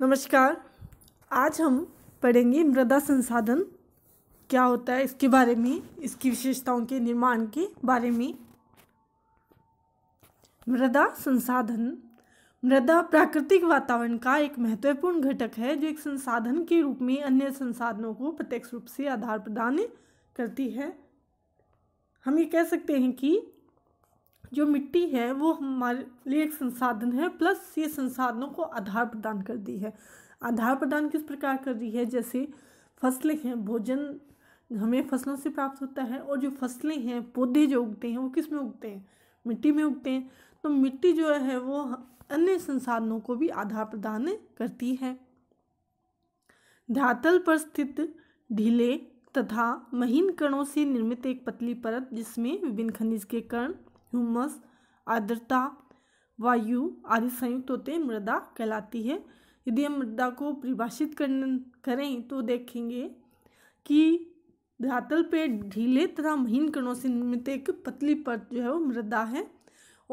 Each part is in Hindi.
नमस्कार आज हम पढ़ेंगे मृदा संसाधन क्या होता है इसके बारे में इसकी विशेषताओं के निर्माण के बारे में मृदा संसाधन मृदा प्राकृतिक वातावरण का एक महत्वपूर्ण घटक है जो एक संसाधन के रूप में अन्य संसाधनों को प्रत्यक्ष रूप से आधार प्रदान करती है हम ये कह सकते हैं कि जो मिट्टी है वो हमारे लिए एक संसाधन है प्लस ये संसाधनों को आधार प्रदान कर दी है आधार प्रदान किस प्रकार कर रही है जैसे फसलें हैं भोजन हमें फसलों से प्राप्त होता है और जो फसलें हैं पौधे जो उगते हैं वो किस में उगते हैं मिट्टी में उगते हैं तो मिट्टी जो है वो अन्य संसाधनों को भी आधार प्रदान करती है धातल पर स्थित ढीले तथा महीन कणों से निर्मित एक पतली परत जिसमें विभिन्न खनिज के कण ह्यूमस आर्द्रता वायु आदि संयुक्त होते हैं मृदा कहलाती है यदि हम मृदा को परिभाषित करें तो देखेंगे कि धरातल पे ढीले तथा महीन कणों से निर्मित एक पतली परत जो है वो मृदा है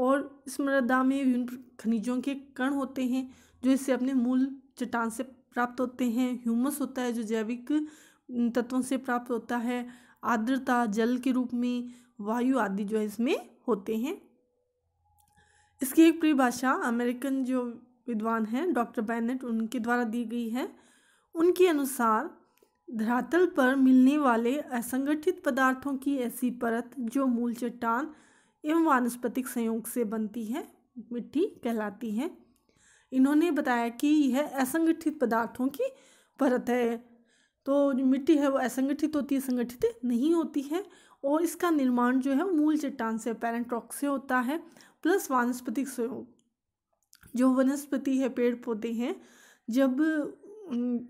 और इस मृदा में विभिन्न खनिजों के कण होते हैं जो इससे अपने मूल चट्टान से प्राप्त होते हैं ह्यूमस होता है जो जैविक तत्वों से प्राप्त होता है आर्द्रता जल के रूप में वायु आदि जो है इसमें होते हैं इसकी एक परिभाषा अमेरिकन जो विद्वान हैं डॉक्टर बैनेट उनके द्वारा दी गई है उनके अनुसार धरातल पर मिलने वाले असंगठित पदार्थों की ऐसी परत जो मूल चट्टान एवं वानस्पतिक संयोग से बनती है मिट्टी कहलाती है इन्होंने बताया कि यह असंगठित पदार्थों की परत है तो जो मिट्टी है वो असंगठित होती है संगठित नहीं होती है और इसका निर्माण जो है मूल चट्टान से पैरेंट रॉक से होता है प्लस वनस्पतिक स्वयोग जो वनस्पति है पेड़ पौधे हैं जब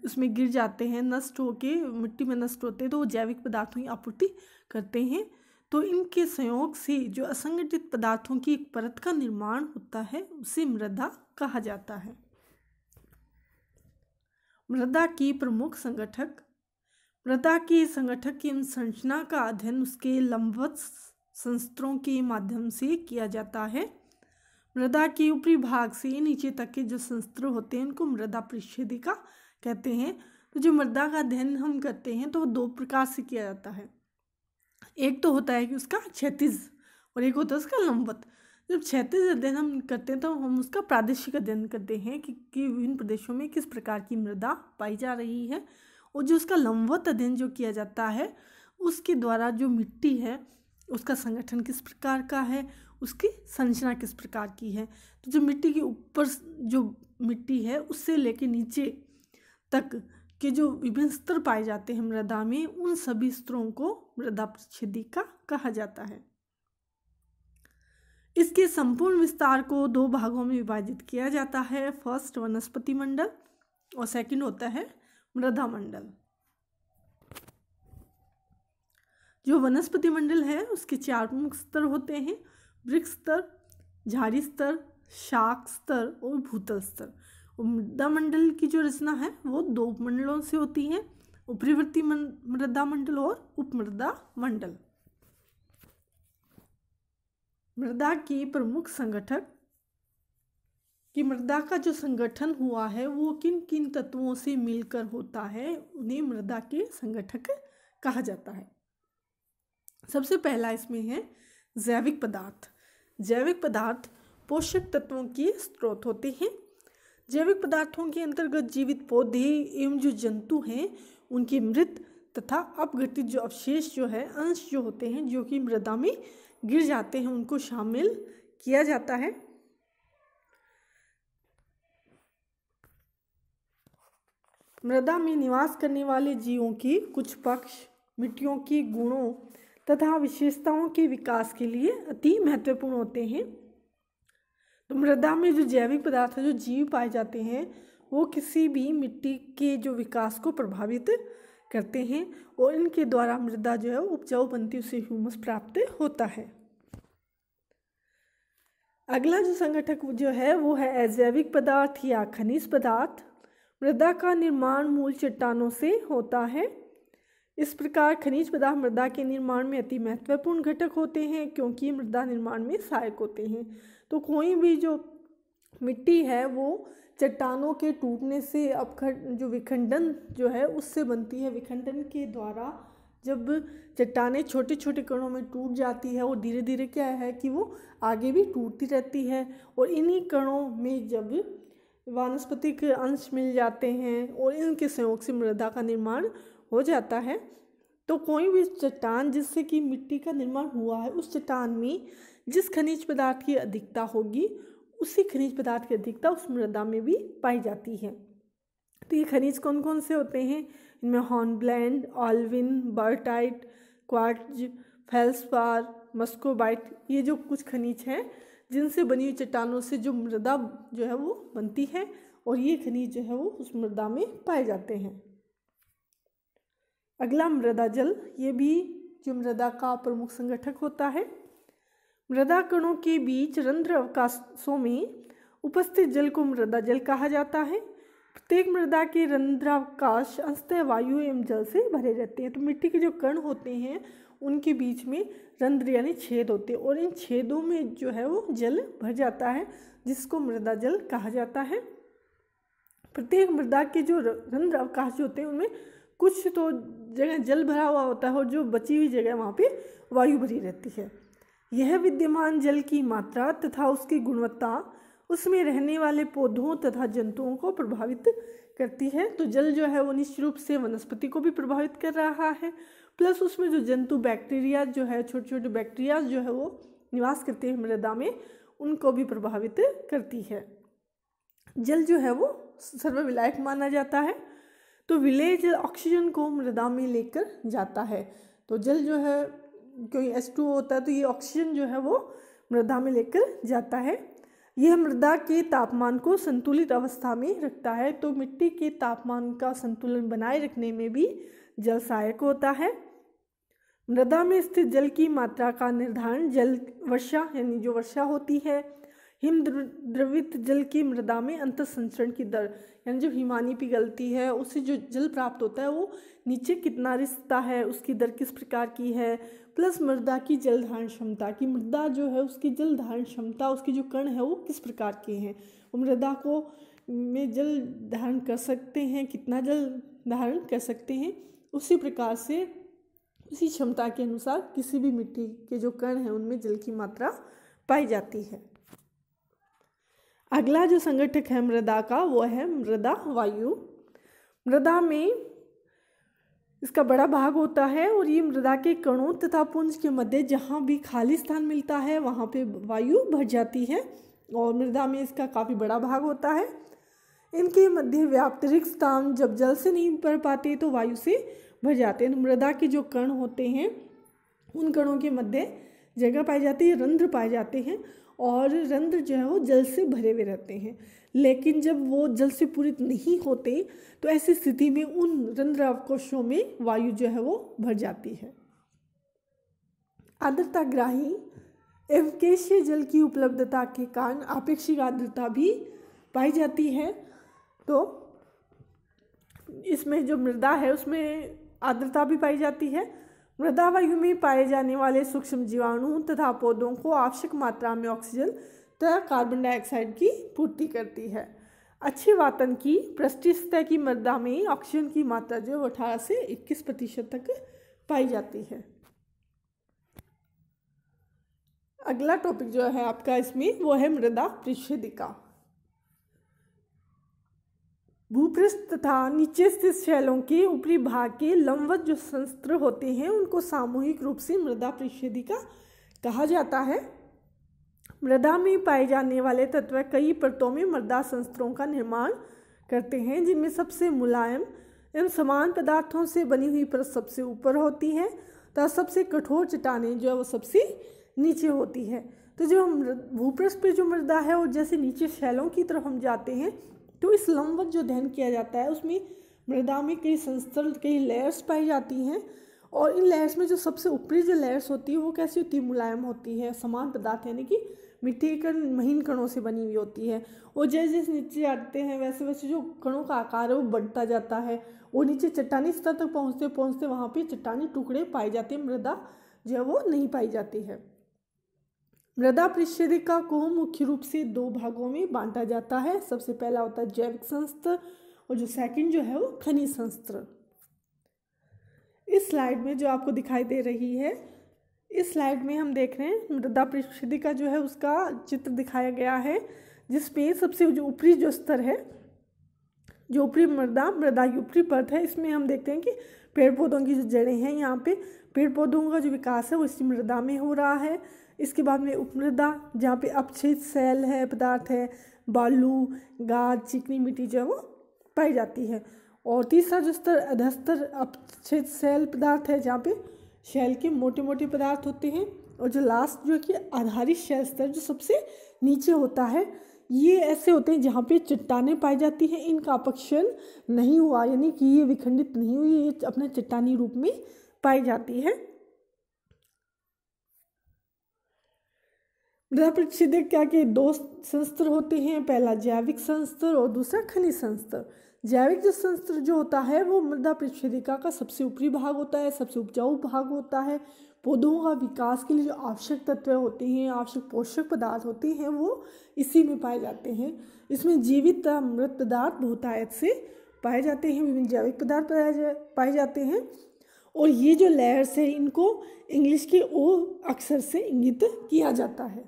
उसमें गिर जाते हैं नष्ट होके मिट्टी में नष्ट होते हैं तो वो जैविक पदार्थों की आपूर्ति करते हैं तो इनके संयोग से जो असंगठित पदार्थों की एक परत का निर्माण होता है उसे मृदा कहा जाता है मृदा की प्रमुख संगठक मृदा की संगठक की संरचना का अध्ययन उसके लंबवत संस्त्रों के माध्यम से किया जाता है मृदा के ऊपरी भाग से नीचे तक के जो संस्त्र होते हैं उनको मृदा परिच्छेदिका कहते हैं तो जो मृदा का अध्ययन हम करते हैं तो वो दो प्रकार से किया जाता है एक तो होता है कि उसका क्षैतिज और एक होता है उसका लंबवत जब क्षतिज अध्ययन हम करते हैं तो हम उसका प्रादेशिक अध्ययन करते हैं कि विभिन्न प्रदेशों में किस प्रकार की मृदा पाई जा रही है और जो उसका लंबवत अध्ययन जो किया जाता है उसके द्वारा जो मिट्टी है उसका संगठन किस प्रकार का है उसकी संरचना किस प्रकार की है तो जो मिट्टी के ऊपर जो मिट्टी है उससे लेके नीचे तक के जो विभिन्न स्तर पाए जाते हैं मृदा में उन सभी स्तरों को मृदा का कहा जाता है इसके संपूर्ण विस्तार को दो भागों में विभाजित किया जाता है फर्स्ट वनस्पति मंडल और सेकंड होता है मृदा मंडल जो वनस्पति मंडल है उसके चार प्रमुख स्तर होते हैं वृक्ष स्तर झाड़ी स्तर शाख स्तर और भूतल स्तर मृदा मंडल की जो रचना है वो दो उपमंडलों से होती है उपरिवर्ती मृदा मंडल और उपमृदा मंडल मृदा के प्रमुख संगठक कि मृदा का जो संगठन हुआ है वो किन किन तत्वों से मिलकर होता है उन्हें मृदा के संगठक कहा जाता है सबसे पहला इसमें है जैविक पदार्थ जैविक पदार्थ पोषक तत्वों के स्रोत होते हैं जैविक पदार्थों के अंतर्गत जीवित पौधे एवं जो जंतु हैं उनके मृत तथा अपघटित जो अवशेष जो है अंश जो होते हैं जो कि मृदा में गिर जाते हैं उनको शामिल किया जाता है मृदा में निवास करने वाले जीवों की कुछ पक्ष मिट्टियों के गुणों तथा विशेषताओं के विकास के लिए अति महत्वपूर्ण होते हैं तो मृदा में जो जैविक पदार्थ जो जीव पाए जाते हैं वो किसी भी मिट्टी के जो विकास को प्रभावित करते हैं और इनके द्वारा मृदा जो है उपजाऊ बनती उसे ह्यूमस प्राप्त होता है अगला जो संगठक जो है वो है अजैविक पदार्थ या खनिज पदार्थ मृदा का निर्माण मूल चट्टानों से होता है इस प्रकार खनिज पदार्थ मृदा के निर्माण में अति महत्वपूर्ण घटक होते हैं क्योंकि मृदा निर्माण में सहायक होते हैं तो कोई भी जो मिट्टी है वो चट्टानों के टूटने से अपखंड जो विखंडन जो है उससे बनती है विखंडन के द्वारा जब चट्टाने छोटे छोटे कणों में टूट जाती है और धीरे धीरे क्या है कि वो आगे भी टूटती रहती है और इन्हीं कणों में जब वनस्पति के अंश मिल जाते हैं और इनके सहयोग से मृदा का निर्माण हो जाता है तो कोई भी चट्टान जिससे कि मिट्टी का निर्माण हुआ है उस चट्टान में जिस खनिज पदार्थ की अधिकता होगी उसी खनिज पदार्थ की अधिकता उस मृदा में भी पाई जाती है तो ये खनिज कौन कौन से होते हैं इनमें hornblende olivine biotite quartz feldspar muscovite ये जो कुछ खनिज हैं जिनसे बनी हुई चट्टानों से जो मृदा जो है वो बनती है और ये खनिज जो है वो उस मृदा में पाए जाते हैं अगला मृदा जल ये भी जो मृदा का प्रमुख संगठक होता है मृदा कणों के बीच रंध्र अवकाशों में उपस्थित जल को मृदा जल कहा जाता है प्रत्येक मृदा के रंध्रावकाश अंशतः वायु एवं जल से भरे रहते हैं तो मिट्टी के जो कण होते हैं उनके बीच में रंध्र यानी छेद होते हैं और इन छेदों में जो है वो जल भर जाता है जिसको मृदा जल कहा जाता है प्रत्येक मृदा के जो रंध्र अवकाश होते हैं उनमें कुछ तो जगह जल भरा हुआ होता है और जो बची हुई जगह वहाँ पे वायु भरी रहती है यह विद्यमान जल की मात्रा तथा उसकी गुणवत्ता उसमें रहने वाले पौधों तथा जंतुओं को प्रभावित करती है तो जल जो है वो निश्चित रूप से वनस्पति को भी प्रभावित कर रहा है प्लस उसमें जो जंतु बैक्टीरिया जो है छोटे छोटे बैक्टीरिया जो है वो निवास करते हैं मृदा में उनको भी प्रभावित करती है जल जो है वो सर्वविलायक माना जाता है तो जल ऑक्सीजन को मृदा में लेकर जाता है तो जल जो है क्योंकि एस टू होता है तो ये ऑक्सीजन जो है वो मृदा में लेकर जाता है यह मृदा के तापमान को संतुलित अवस्था में रखता है तो मिट्टी के तापमान का संतुलन बनाए रखने में भी जल सहायक होता है मृदा में स्थित जल की मात्रा का निर्धारण जल वर्षा यानी जो वर्षा होती है हिम द्रवित जल की मृदा में अंत संचरण की दर यानी जब हिमानी पिघलती है उससे जो जल प्राप्त होता है वो नीचे कितना रिसता है उसकी दर किस प्रकार की है प्लस मृदा की जल धारण क्षमता कि मृदा जो है उसकी जल धारण क्षमता उसकी जो कण है वो किस प्रकार के हैं वो मृदा को में जल धारण कर सकते हैं कितना जल धारण कर सकते हैं उसी प्रकार से उसी क्षमता के अनुसार किसी भी मिट्टी के जो कण हैं उनमें जल की मात्रा पाई जाती है अगला जो संगठक है मृदा का वो है मृदा वायु मृदा में इसका बड़ा भाग होता है और ये मृदा के कणों तथा पुंज के मध्य जहाँ भी खाली स्थान मिलता है वहाँ पे वायु भर जाती है और मृदा में इसका काफ़ी बड़ा भाग होता है इनके मध्य व्याप्तरिक स्थान जब जल से नहीं भर पाते तो वायु से भर जाते हैं मृदा के जो कण होते हैं उन कणों के मध्य जगह पाई जाती है रंध्र पाए जाते हैं और रंध्र जो है वो जल से भरे हुए रहते हैं लेकिन जब वो जल से पूरित नहीं होते तो ऐसी स्थिति में उन रंध्रावकोशों में वायु जो है वो भर जाती है आर्द्रता एवं केशीय जल की उपलब्धता के कारण आपेक्षिक आर्द्रता भी पाई जाती है तो इसमें जो मृदा है उसमें आर्द्रता भी पाई जाती है मृदा वायु में पाए जाने वाले सूक्ष्म जीवाणु तथा पौधों को आवश्यक मात्रा में ऑक्सीजन तथा कार्बन डाइऑक्साइड की पूर्ति करती है अच्छे वातन की पृष्ठीय की मृदा में ऑक्सीजन की मात्रा जो है वो अठारह से इक्कीस प्रतिशत तक पाई जाती है अगला टॉपिक जो है आपका इसमें वो है मृदा पृष्ठिका भूपृष्ठ तथा नीचे स्थित शैलों के ऊपरी भाग के लंबवत जो संस्त्र होते हैं उनको सामूहिक रूप से मृदा पृष्ठिका कहा जाता है मृदा में पाए जाने वाले तत्व कई परतों में मृदा संस्तरों का निर्माण करते हैं जिनमें सबसे मुलायम एवं समान पदार्थों से बनी हुई परत सबसे ऊपर होती है तथा सबसे कठोर चट्टाने जो है वो सबसे नीचे होती है तो जब हम भूपृष्ठ पर जो मृदा है और जैसे नीचे शैलों की तरफ हम जाते हैं तो इस लंबवत जो दहन किया जाता है उसमें मृदा में कई संस्तर कई लेयर्स पाई जाती हैं और इन लेयर्स में जो सबसे ऊपरी जो लेयर्स होती है वो कैसी होती है मुलायम होती है समान पदार्थ यानी कि मिट्टी कण महीन कणों से बनी हुई होती है और जैसे जैसे नीचे आते हैं वैसे वैसे जो कणों का आकार है वो बढ़ता जाता है और नीचे चट्टानी स्तर तक पहुँचते पहुँचते वहाँ पर चट्टानी टुकड़े पाए जाते हैं मृदा जो है वो नहीं पाई जाती है मृदा परिषदिका को मुख्य रूप से दो भागों में बांटा जाता है सबसे पहला होता है जैविक संस्त्र और जो सेकंड जो है वो खनिज संस्त्र इस स्लाइड में जो आपको दिखाई दे रही है इस स्लाइड में हम देख रहे हैं मृदा परिस्थिति का जो है उसका चित्र दिखाया गया है जिसमें सबसे जो ऊपरी जो स्तर है जो ऊपरी मृदा मृदा की ऊपरी परत है इसमें हम देखते हैं कि पेड़ पौधों की जो जड़ें हैं यहाँ पे पेड़ पौधों का जो विकास है वो इसी मृदा में हो रहा है इसके बाद में उपमृदा जहाँ पे अपचित सेल है पदार्थ है बालू गाद चिकनी मिट्टी जो है वो पाई जाती है और तीसरा जो स्तर अधस्तर अपचित सेल पदार्थ है जहाँ पे शेल के मोटे मोटे पदार्थ होते हैं और जो लास्ट जो कि आधारित शेल स्तर जो सबसे नीचे होता है ये ऐसे होते हैं जहाँ पे चट्टाने पाई जाती हैं इनका अपक्षण नहीं हुआ यानी कि ये विखंडित नहीं हुई ये अपने चट्टानी रूप में पाई जाती है मृदा क्या के दो संस्तर होते हैं पहला जैविक संस्तर और दूसरा खनिज संस्तर जैविक जलतंत्र जो होता है वो मृदा प्रक्षेदिका का सबसे ऊपरी भाग होता है सबसे उपजाऊ भाग होता है पौधों का विकास के लिए जो आवश्यक तत्व होते हैं आवश्यक पोषक पदार्थ होते हैं वो इसी में पाए जाते हैं इसमें जीवित मृत पदार्थ बहुतायत से पाए जाते हैं विभिन्न जैविक पदार्थ पाए जा पाए जाते हैं और ये जो लेयर्स हैं इनको इंग्लिश के ओ अक्षर से इंगित किया जाता है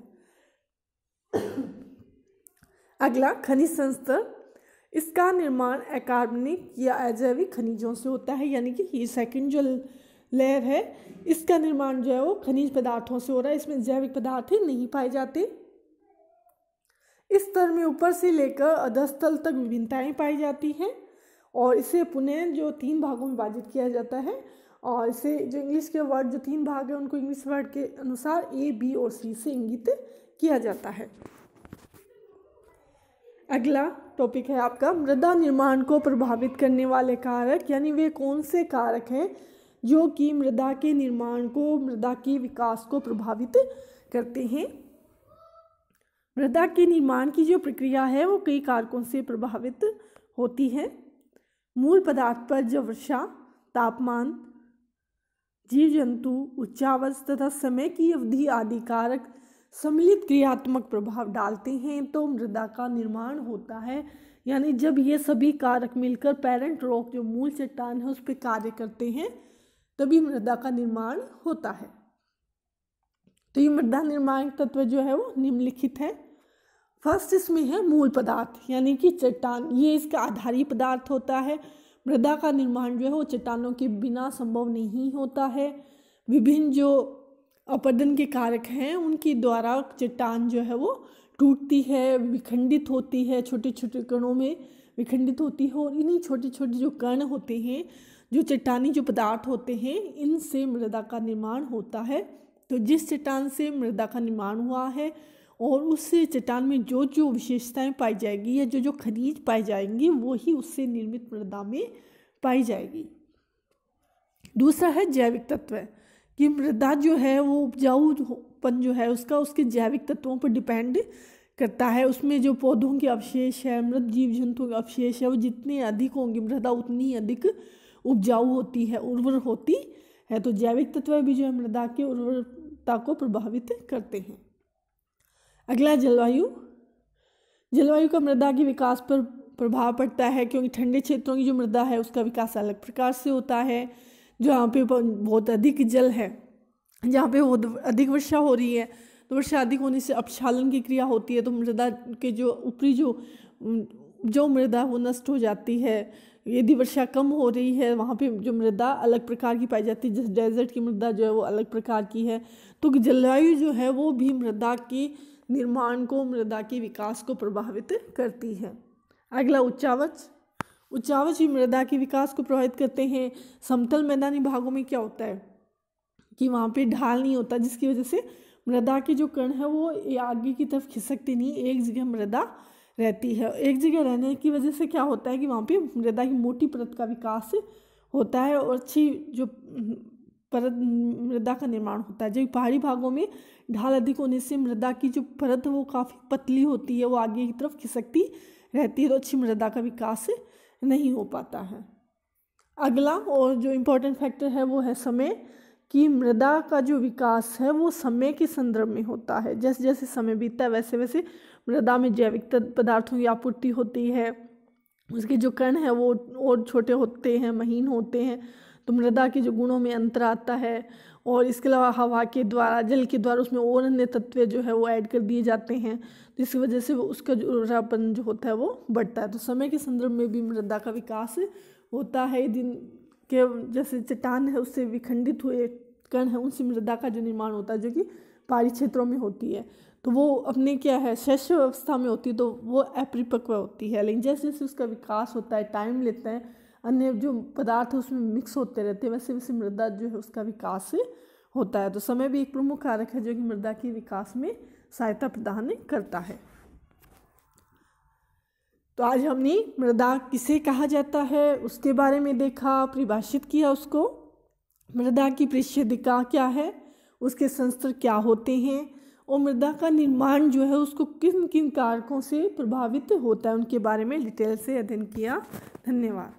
अगला खनिज संस्तर इसका निर्माण अकार्बनिक या अजैविक खनिजों से होता है यानी कि ये सेकेंड जो लेयर है इसका निर्माण जो है वो खनिज पदार्थों से हो रहा है इसमें जैविक पदार्थ ही नहीं पाए जाते इस स्तर में ऊपर से लेकर अधस्तल तक विभिन्नताएं पाई जाती हैं और इसे पुनः जो तीन भागों में विभाजित किया जाता है और इसे जो इंग्लिश के वर्ड जो तीन भाग हैं उनको इंग्लिश वर्ड के अनुसार ए बी और सी से इंगित किया जाता है अगला टॉपिक है आपका मृदा निर्माण को प्रभावित करने वाले कारक यानी वे कौन से कारक हैं जो कि मृदा के निर्माण को मृदा के विकास को प्रभावित करते हैं मृदा के निर्माण की जो प्रक्रिया है वो कई कारकों से प्रभावित होती है मूल पदार्थ पर जो वर्षा तापमान जीव जंतु उच्चावस तथा समय की अवधि आदि कारक सम्मिलित क्रियात्मक प्रभाव डालते हैं तो मृदा का निर्माण होता है यानी जब ये सभी कारक मिलकर पेरेंट रॉक जो मूल चट्टान है उस पर कार्य करते हैं तभी मृदा का निर्माण होता है तो ये मृदा निर्माण तत्व जो है वो निम्नलिखित है फर्स्ट इसमें है मूल पदार्थ यानी कि चट्टान ये इसका आधारी पदार्थ होता है मृदा का निर्माण जो है वो चट्टानों के बिना संभव नहीं होता है विभिन्न जो अपर्दन के कारक हैं उनकी द्वारा चट्टान जो है वो टूटती है विखंडित होती है छोटे छोटे कणों में विखंडित होती है और इन्हीं छोटे छोटे जो कण होते हैं जो चट्टानी जो पदार्थ होते हैं इनसे मृदा का निर्माण होता है तो जिस चट्टान से मृदा का निर्माण हुआ है और उस चट्टान में जो जो विशेषताएं पाई जाएगी या जो जो खनिज पाई जाएंगी वो ही उससे निर्मित मृदा में पाई जाएगी दूसरा है जैविक तत्व कि मृदा जो है वो उपजाऊपन जो है उसका उसके जैविक तत्वों पर डिपेंड करता है उसमें जो पौधों के अवशेष है मृत जीव जंतु के अवशेष है वो जितने अधिक होंगे मृदा उतनी अधिक उपजाऊ होती है उर्वर होती है तो जैविक तत्व भी जो है मृदा के उर्वरता को प्रभावित करते हैं अगला जलवायु जलवायु का मृदा के विकास पर प्रभाव पड़ता है क्योंकि ठंडे क्षेत्रों की जो मृदा है उसका विकास अलग प्रकार से होता है जहाँ पे बहुत अधिक जल है जहाँ पे बहुत अधिक वर्षा हो रही है तो वर्षा अधिक होने से अपक्षालन की क्रिया होती है तो मृदा के जो ऊपरी जो जो मृदा वो नष्ट हो जाती है यदि वर्षा कम हो रही है वहाँ पे जो मृदा अलग प्रकार की पाई जाती है जैसे डेजर्ट की मृदा जो है वो अलग प्रकार की है तो जलवायु जो है वो भी मृदा की निर्माण को मृदा के विकास को प्रभावित करती है अगला उच्चावच उचावच ही मृदा के विकास को प्रभावित करते हैं समतल मैदानी भागों में क्या होता है कि वहाँ पे ढाल नहीं होता जिसकी वजह से मृदा के जो कण है वो आगे की तरफ खिसकते नहीं एक जगह मृदा रहती है एक जगह रहने की वजह से क्या होता है कि वहाँ पे मृदा की मोटी परत का विकास होता है और अच्छी जो परत मृदा का निर्माण होता है जो पहाड़ी भागों में ढाल अधिक होने से मृदा की जो परत वो काफ़ी पतली होती है वो आगे की तरफ खिसकती रहती है तो अच्छी मृदा का विकास नहीं हो पाता है अगला और जो इम्पोर्टेंट फैक्टर है वो है समय कि मृदा का जो विकास है वो समय के संदर्भ में होता है जैसे जैसे समय बीतता है वैसे वैसे मृदा में जैविक पदार्थों की आपूर्ति होती है उसके जो कण हैं वो और छोटे होते हैं महीन होते हैं तो मृदा के जो गुणों में अंतर आता है और इसके अलावा हवा के द्वारा जल के द्वारा उसमें और अन्य तत्व जो है वो ऐड कर दिए जाते हैं जिसकी वजह से वो उसका जो उर्वरापन जो होता है वो बढ़ता है तो समय के संदर्भ में भी मृदा का विकास होता है दिन के जैसे चट्टान है उससे विखंडित हुए कण है उनसे मृदा का जो निर्माण होता है जो कि पहाड़ी क्षेत्रों में होती है तो वो अपने क्या है शैश्य अवस्था में होती है तो वो अपरिपक्व होती है लेकिन जैसे जैसे उसका विकास होता है टाइम लेते हैं अन्य जो पदार्थ उसमें मिक्स होते रहते हैं वैसे वैसे मृदा जो है उसका विकास होता है तो समय भी एक प्रमुख कारक है जो कि मृदा के विकास में सहायता प्रदान करता है तो आज हमने मृदा किसे कहा जाता है उसके बारे में देखा परिभाषित किया उसको मृदा की परिच्छेदिका क्या है उसके संस्तर क्या होते हैं और मृदा का निर्माण जो है उसको किन किन कारकों से प्रभावित होता है उनके बारे में डिटेल से अध्ययन किया धन्यवाद